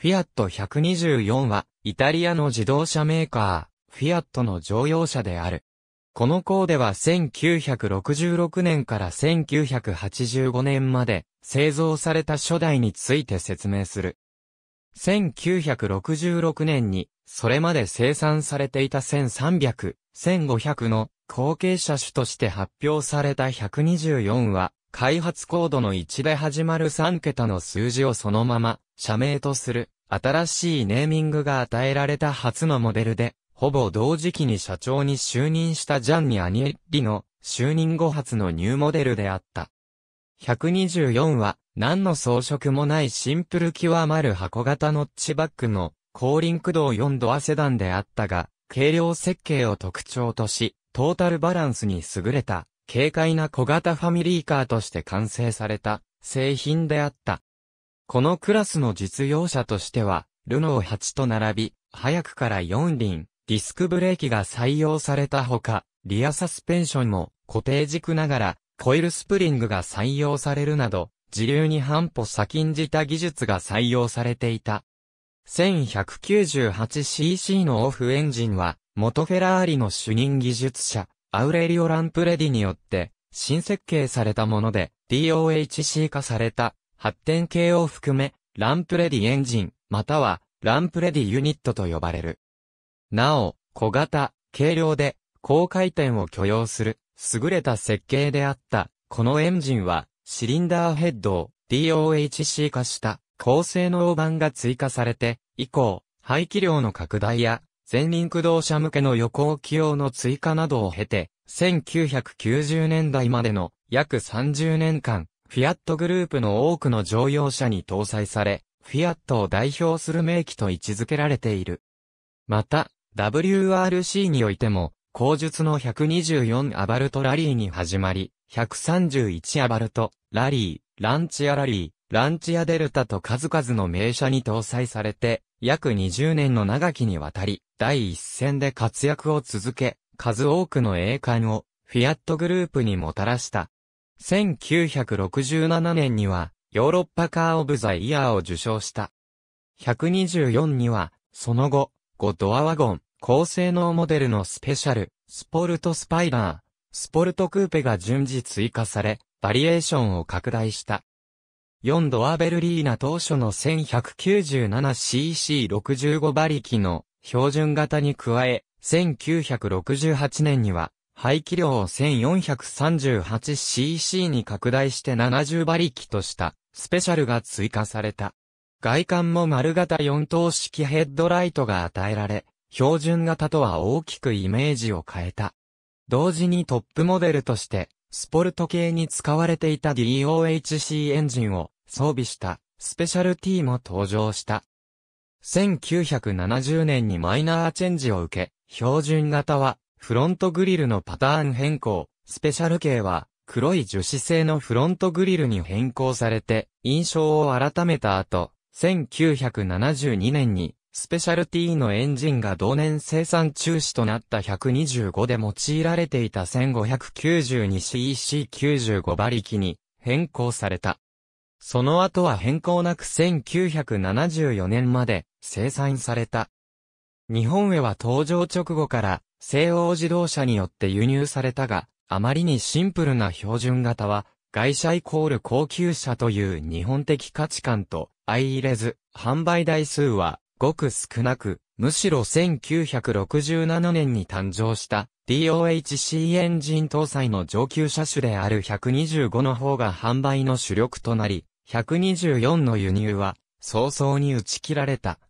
フィアット124は、イタリアの自動車メーカー、フィアットの乗用車である。この項では1966年から1985年まで製造された初代について説明する。1966年に、それまで生産されていた1300、1500の後継車種として発表された124は、開発コードの1で始まる3桁の数字をそのまま、社名とする、新しいネーミングが与えられた初のモデルで、ほぼ同時期に社長に就任したジャンニ・アニエッリの就任後初のニューモデルであった。124は何の装飾もないシンプル極まる箱型ノッチバックの後輪駆動4ドアセダンであったが、軽量設計を特徴とし、トータルバランスに優れた軽快な小型ファミリーカーとして完成された製品であった。このクラスの実用車としては、ルノー8と並び、早くから4輪、ディスクブレーキが採用されたほか、リアサスペンションも固定軸ながら、コイルスプリングが採用されるなど、自流に半歩先んじた技術が採用されていた。1198cc のオフエンジンは、元フェラーリの主任技術者、アウレリオ・ランプレディによって、新設計されたもので、DOHC 化された、発展系を含め、ランプレディエンジン、または、ランプレディユニットと呼ばれる。なお、小型、軽量で、高回転を許容する、優れた設計であった、このエンジンは、シリンダーヘッドを DOHC 化した、高性能版が追加されて、以降、排気量の拡大や、前輪駆動車向けの横置き用の追加などを経て、1990年代までの約30年間、フィアットグループの多くの乗用車に搭載され、フィアットを代表する名機と位置づけられている。また、WRC においても、後述の124アバルトラリーに始まり、131アバルト、ラリー、ランチアラリー、ランチアデルタと数々の名車に搭載されて、約20年の長きにわたり、第一線で活躍を続け、数多くの栄冠を、フィアットグループにもたらした。1967年には、ヨーロッパカー・オブ・ザ・イヤーを受賞した。124には、その後、5ドアワゴン、高性能モデルのスペシャル、スポルトスパイダー、スポルトクーペが順次追加され、バリエーションを拡大した。4ドアベルリーナ当初の 1197cc65 馬力の標準型に加え、1968年には排気量を 1438cc に拡大して70馬力としたスペシャルが追加された。外観も丸型4灯式ヘッドライトが与えられ、標準型とは大きくイメージを変えた。同時にトップモデルとしてスポルト系に使われていた DOHC エンジンを装備したスペシャル T も登場した。1970年にマイナーチェンジを受け、標準型はフロントグリルのパターン変更、スペシャル系は黒い樹脂製のフロントグリルに変更されて印象を改めた後、1972年にスペシャルティのエンジンが同年生産中止となった125で用いられていた 1592cc95 馬力に変更された。その後は変更なく1974年まで生産された。日本へは登場直後から西欧自動車によって輸入されたが、あまりにシンプルな標準型は、外車イコール高級車という日本的価値観と相入れず、販売台数はごく少なく、むしろ1967年に誕生した DOHC エンジン搭載の上級車種である125の方が販売の主力となり、124の輸入は早々に打ち切られた。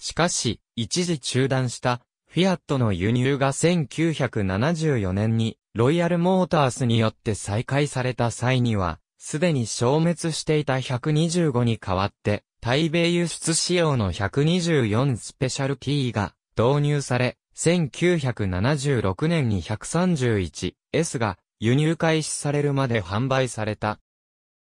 しかし、一時中断したフィアットの輸入が1974年にロイヤルモータースによって再開された際には、すでに消滅していた125に代わって、対米輸出仕様の124スペシャルテーが導入され、1976年に 131S が輸入開始されるまで販売された。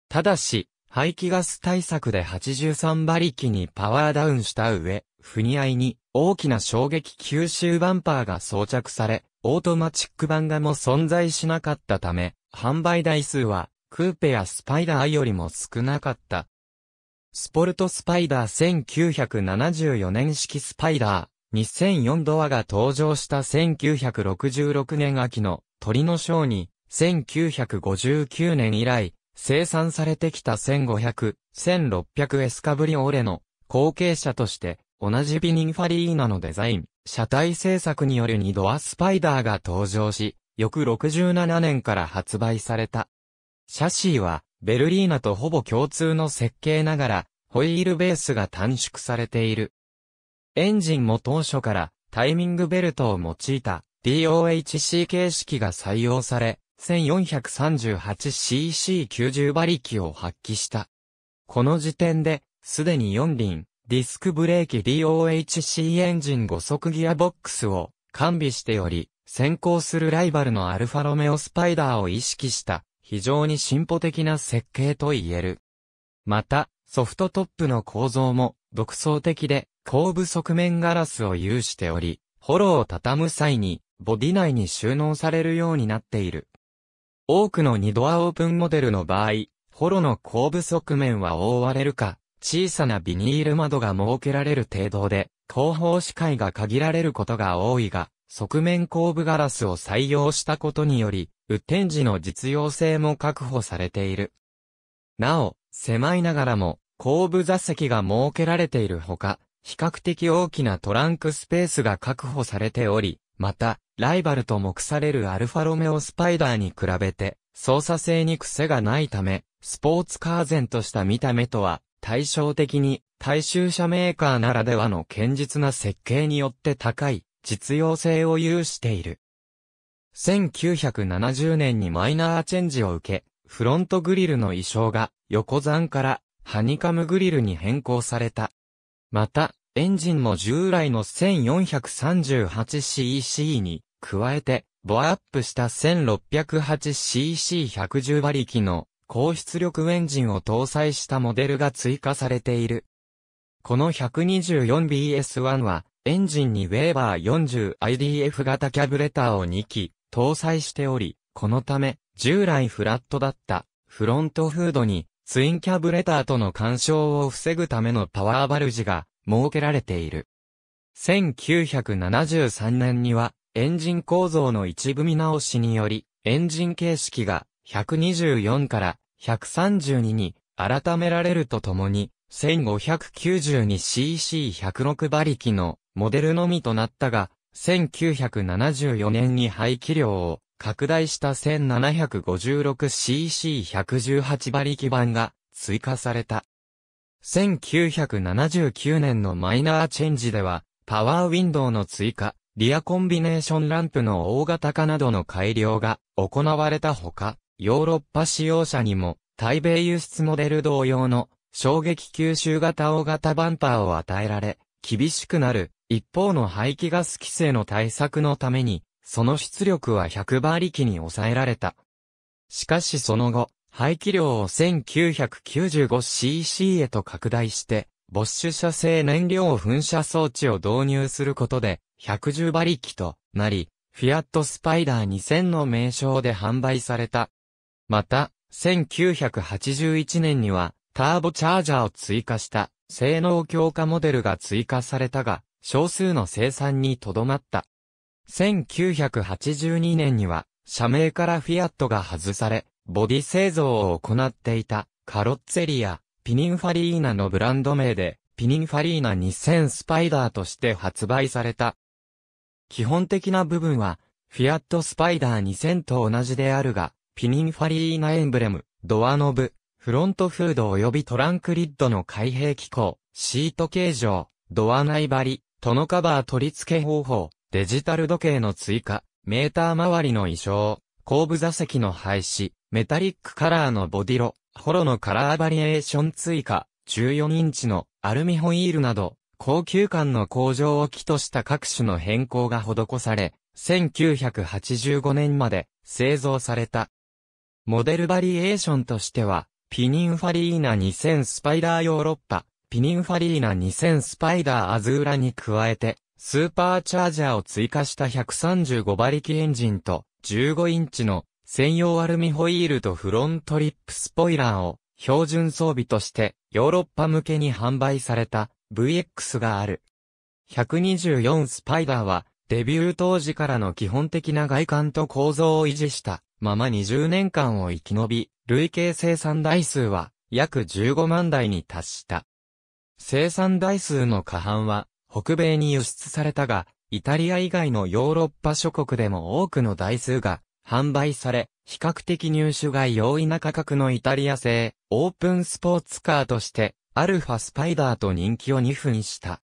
ただし、排気ガス対策で83馬力にパワーダウンした上、不似合いに大きな衝撃吸収バンパーが装着され、オートマチック版がも存在しなかったため、販売台数はクーペやスパイダーよりも少なかった。スポルトスパイダー1974年式スパイダー、2004ドアが登場した1966年秋の鳥のショーに、1959年以来、生産されてきた1500、1600エスカブリオーレの後継者として、同じビニンファリーナのデザイン、車体製作による2ドアスパイダーが登場し、翌67年から発売された。シャシーは、ベルリーナとほぼ共通の設計ながら、ホイールベースが短縮されている。エンジンも当初からタイミングベルトを用いた DOHC 形式が採用され、1438cc90 馬力を発揮した。この時点で、すでに4輪、ディスクブレーキ DOHC エンジン5速ギアボックスを完備しており、先行するライバルのアルファロメオスパイダーを意識した非常に進歩的な設計と言える。また、ソフトトップの構造も独創的で後部側面ガラスを有しており、ホロを畳む際にボディ内に収納されるようになっている。多くの2ドアオープンモデルの場合、ホロの後部側面は覆われるか、小さなビニール窓が設けられる程度で、後方視界が限られることが多いが、側面後部ガラスを採用したことにより、雨天時の実用性も確保されている。なお、狭いながらも、後部座席が設けられているほか、比較的大きなトランクスペースが確保されており、また、ライバルと目されるアルファロメオスパイダーに比べて、操作性に癖がないため、スポーツカーンとした見た目とは、対照的に、大衆車メーカーならではの堅実な設計によって高い、実用性を有している。1970年にマイナーチェンジを受け、フロントグリルの衣装が横山からハニカムグリルに変更された。また、エンジンも従来の 1438cc に加えて、ボアアップした 1608cc110 馬力の高出力エンジンを搭載したモデルが追加されている。この 124BS1 は、エンジンにウェーバー 40IDF 型キャブレターを2機、搭載しており、このため、従来フラットだったフロントフードにツインキャブレターとの干渉を防ぐためのパワーバルジが設けられている。1973年にはエンジン構造の一部見直しによりエンジン形式が124から132に改められるとともに 1592cc106 馬力のモデルのみとなったが、1974年に排気量を拡大した 1756cc118 馬力版が追加された。1979年のマイナーチェンジでは、パワーウィンドウの追加、リアコンビネーションランプの大型化などの改良が行われたほか、ヨーロッパ使用者にも、台米輸出モデル同様の衝撃吸収型大型バンパーを与えられ、厳しくなる、一方の排気ガス規制の対策のために、その出力は100馬力に抑えられた。しかしその後、排気量を 1995cc へと拡大して、ボッシュ射製燃料噴射装置を導入することで、110馬力となり、フィアットスパイダー2000の名称で販売された。また、1981年には、ターボチャージャーを追加した性能強化モデルが追加されたが、少数の生産にとどまった。1982年には、社名からフィアットが外され、ボディ製造を行っていたカロッツェリア、ピニンファリーナのブランド名で、ピニンファリーナ2000スパイダーとして発売された。基本的な部分は、フィアットスパイダー2000と同じであるが、ピニンファリーナエンブレム、ドアノブ、フロントフード及びトランクリッドの開閉機構、シート形状、ドア内張り、トノカバー取り付け方法、デジタル時計の追加、メーター周りの異常、後部座席の廃止、メタリックカラーのボディロ、ホロのカラーバリエーション追加、14インチのアルミホイールなど、高級感の向上を基とした各種の変更が施され、1985年まで製造された。モデルバリエーションとしては、ピニンファリーナ2000スパイダーヨーロッパ、ピニンファリーナ2000スパイダーアズーラに加えて、スーパーチャージャーを追加した135馬力エンジンと、15インチの専用アルミホイールとフロントリップスポイラーを標準装備としてヨーロッパ向けに販売された VX がある。124スパイダーはデビュー当時からの基本的な外観と構造を維持したまま20年間を生き延び、累計生産台数は約15万台に達した。生産台数の過半は北米に輸出されたが、イタリア以外のヨーロッパ諸国でも多くの台数が販売され、比較的入手が容易な価格のイタリア製オープンスポーツカーとしてアルファスパイダーと人気を2分した。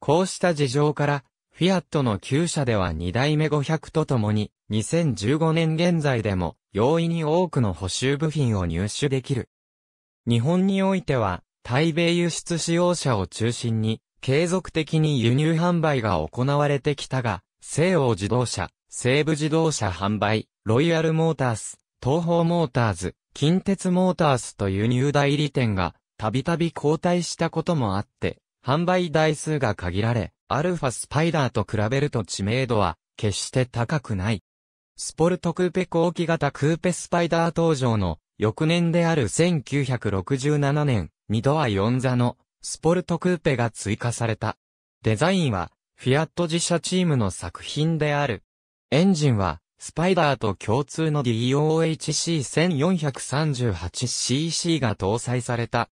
こうした事情からフィアットの旧車では2代目500とともに、2015年現在でも、容易に多くの補修部品を入手できる。日本においては、台米輸出使用車を中心に、継続的に輸入販売が行われてきたが、西欧自動車、西部自動車販売、ロイヤルモータース、東方モーターズ、近鉄モータースと輸入代理店が、たびたび交代したこともあって、販売台数が限られ、アルファスパイダーと比べると知名度は決して高くない。スポルトクーペ後期型クーペスパイダー登場の翌年である1967年、2ドア4座のスポルトクーペが追加された。デザインはフィアット自社チームの作品である。エンジンはスパイダーと共通の DOHC1438cc が搭載された。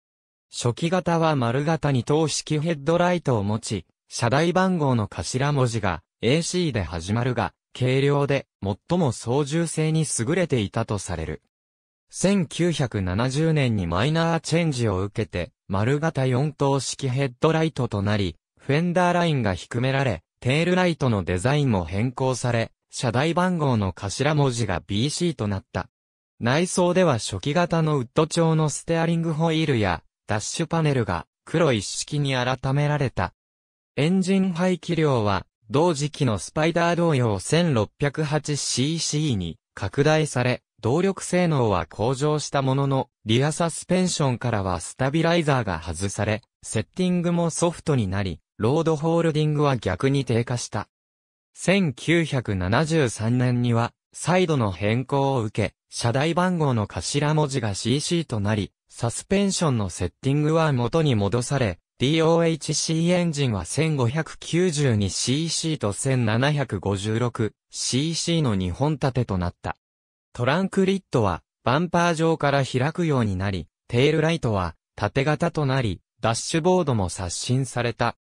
初期型は丸型に等式ヘッドライトを持ち、車台番号の頭文字が AC で始まるが、軽量で最も操縦性に優れていたとされる。1970年にマイナーチェンジを受けて、丸型4灯式ヘッドライトとなり、フェンダーラインが低められ、テールライトのデザインも変更され、車台番号の頭文字が BC となった。内装では初期型のウッド調のステアリングホイールや、ダッシュパネルが黒一式に改められたエンジン排気量は、同時期のスパイダー同様 1608cc に拡大され、動力性能は向上したものの、リアサスペンションからはスタビライザーが外され、セッティングもソフトになり、ロードホールディングは逆に低下した。1973年には、サイドの変更を受け、車台番号の頭文字が CC となり、サスペンションのセッティングは元に戻され、DOHC エンジンは 1592cc と 1756cc の2本立てとなった。トランクリットはバンパー上から開くようになり、テールライトは縦型となり、ダッシュボードも刷新された。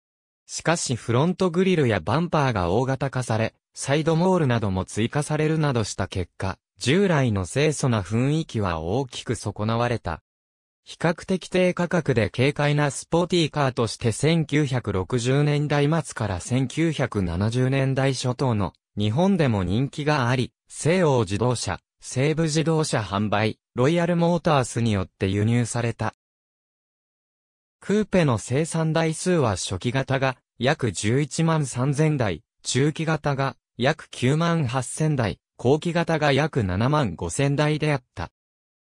しかしフロントグリルやバンパーが大型化され、サイドモールなども追加されるなどした結果、従来の清楚な雰囲気は大きく損なわれた。比較的低価格で軽快なスポーティーカーとして1960年代末から1970年代初頭の日本でも人気があり、西欧自動車、西部自動車販売、ロイヤルモータースによって輸入された。クーペの生産台数は初期型が約11万3000台、中期型が約9万8000台、後期型が約7万5000台であった。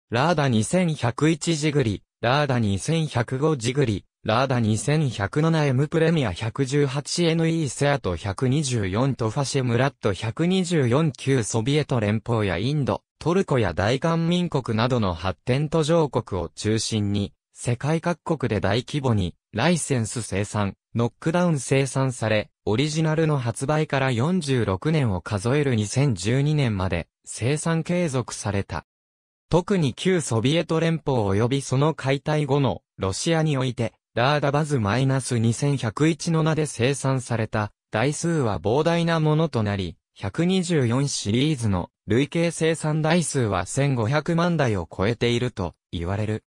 ラーダ2101ジグリ、ラーダ2105ジグリ、ラーダ 2107M プレミア 118NE セアト124とファシェムラット124旧ソビエト連邦やインド、トルコや大韓民国などの発展途上国を中心に、世界各国で大規模に、ライセンス生産、ノックダウン生産され、オリジナルの発売から46年を数える2012年まで、生産継続された。特に旧ソビエト連邦及びその解体後のロシアにおいて、ラーダバズ -2101 の名で生産された台数は膨大なものとなり、124シリーズの累計生産台数は1500万台を超えていると言われる。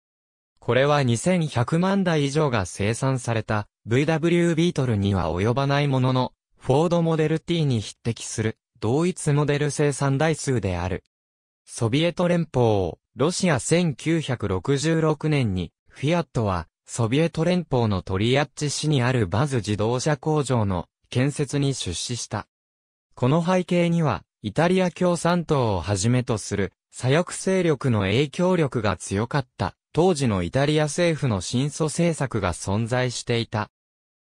これは2100万台以上が生産された VW ビートルには及ばないものの、フォードモデル T に匹敵する同一モデル生産台数である。ソビエト連邦、ロシア1966年に、フィアットは、ソビエト連邦のトリアッチ市にあるバズ自動車工場の建設に出資した。この背景には、イタリア共産党をはじめとする左翼勢力の影響力が強かった、当時のイタリア政府の新素政策が存在していた。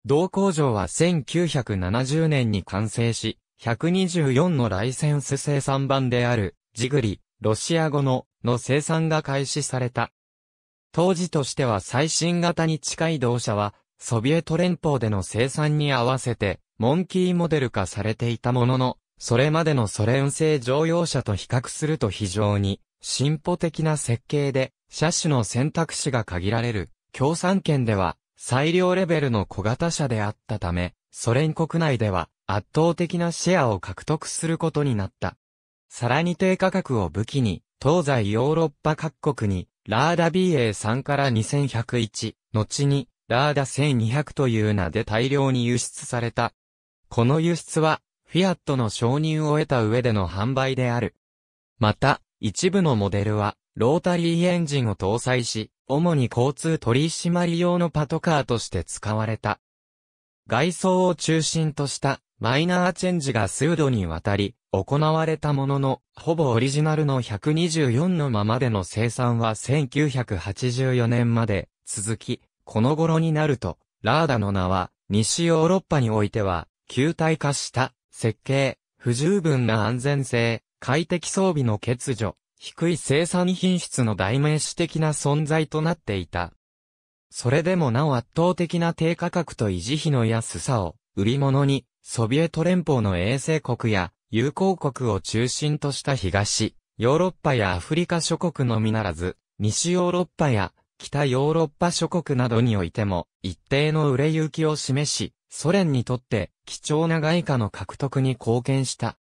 同工場は1970年に完成し、124のライセンス生産版である、ジグリ、ロシア語のの生産が開始された。当時としては最新型に近い同社は、ソビエト連邦での生産に合わせて、モンキーモデル化されていたものの、それまでのソ連製乗用車と比較すると非常に進歩的な設計で、車種の選択肢が限られる、共産圏では最良レベルの小型車であったため、ソ連国内では圧倒的なシェアを獲得することになった。さらに低価格を武器に、東西ヨーロッパ各国に、ラーダ BA3 から2101、後に、ラーダ1200という名で大量に輸出された。この輸出は、フィアットの承認を得た上での販売である。また、一部のモデルは、ロータリーエンジンを搭載し、主に交通取締り用のパトカーとして使われた。外装を中心としたマイナーチェンジが数度にわたり、行われたものの、ほぼオリジナルの124のままでの生産は1984年まで続き、この頃になると、ラーダの名は、西ヨーロッパにおいては、球体化した、設計、不十分な安全性、快適装備の欠如、低い生産品質の代名詞的な存在となっていた。それでもなお圧倒的な低価格と維持費の安さを、売り物に、ソビエト連邦の衛星国や友好国を中心とした東、ヨーロッパやアフリカ諸国のみならず、西ヨーロッパや北ヨーロッパ諸国などにおいても、一定の売れ行きを示し、ソ連にとって貴重な外貨の獲得に貢献した。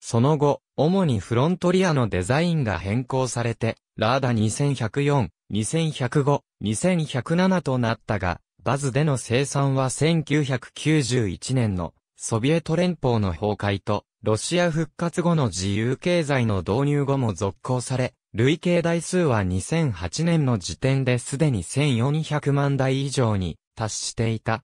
その後、主にフロントリアのデザインが変更されて、ラーダ2104、2105、2107となったが、バズでの生産は1991年のソビエト連邦の崩壊とロシア復活後の自由経済の導入後も続行され、累計台数は2008年の時点ですでに1400万台以上に達していた。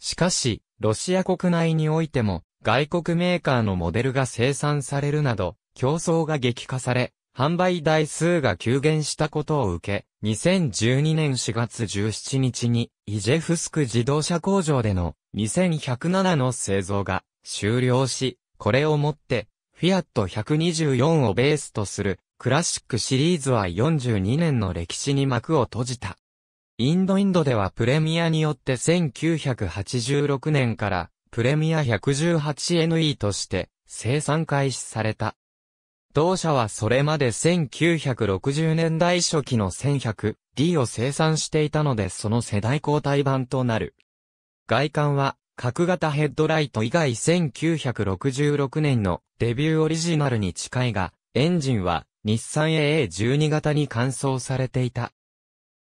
しかし、ロシア国内においても、外国メーカーのモデルが生産されるなど、競争が激化され、販売台数が急減したことを受け、2012年4月17日に、イジェフスク自動車工場での2107の製造が終了し、これをもって、フィアット124をベースとするクラシックシリーズは42年の歴史に幕を閉じた。インドインドではプレミアによって1986年からプレミア 118NE として生産開始された。同社はそれまで1960年代初期の 1100D を生産していたのでその世代交代版となる。外観は角型ヘッドライト以外1966年のデビューオリジナルに近いが、エンジンは日産 AA12 型に換装されていた。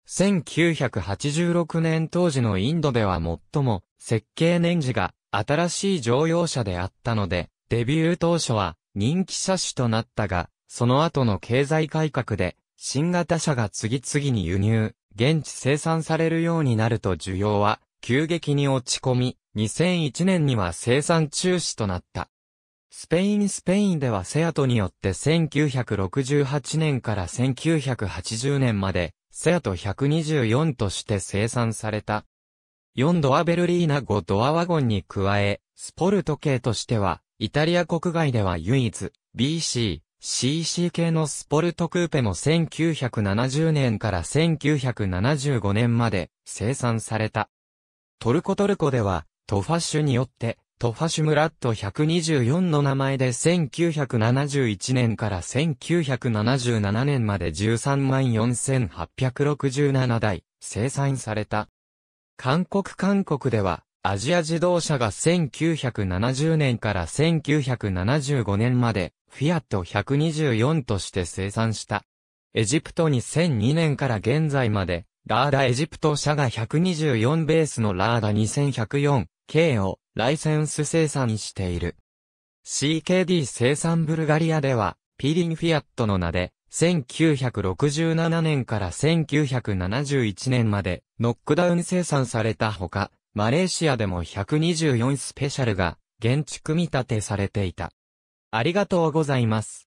1986年当時のインドでは最も設計年次が新しい乗用車であったので、デビュー当初は人気車種となったが、その後の経済改革で新型車が次々に輸入、現地生産されるようになると需要は急激に落ち込み、2001年には生産中止となった。スペインスペインではセアトによって1968年から1980年まで、セアト124として生産された。4ドアベルリーナ5ドアワゴンに加え、スポルト系としては、イタリア国外では唯一、BC、CC 系のスポルトクーペも1970年から1975年まで生産された。トルコトルコでは、トファッシュによって、トファシュムラット124の名前で1971年から1977年まで134,867台生産された。韓国韓国ではアジア自動車が1970年から1975年までフィアット124として生産した。エジプト2002年から現在までラーダエジプト社が124ベースのラーダ 2104K をライセンス生産している。CKD 生産ブルガリアでは、ピリンフィアットの名で、1967年から1971年まで、ノックダウン生産されたほか、マレーシアでも124スペシャルが、現地組み立てされていた。ありがとうございます。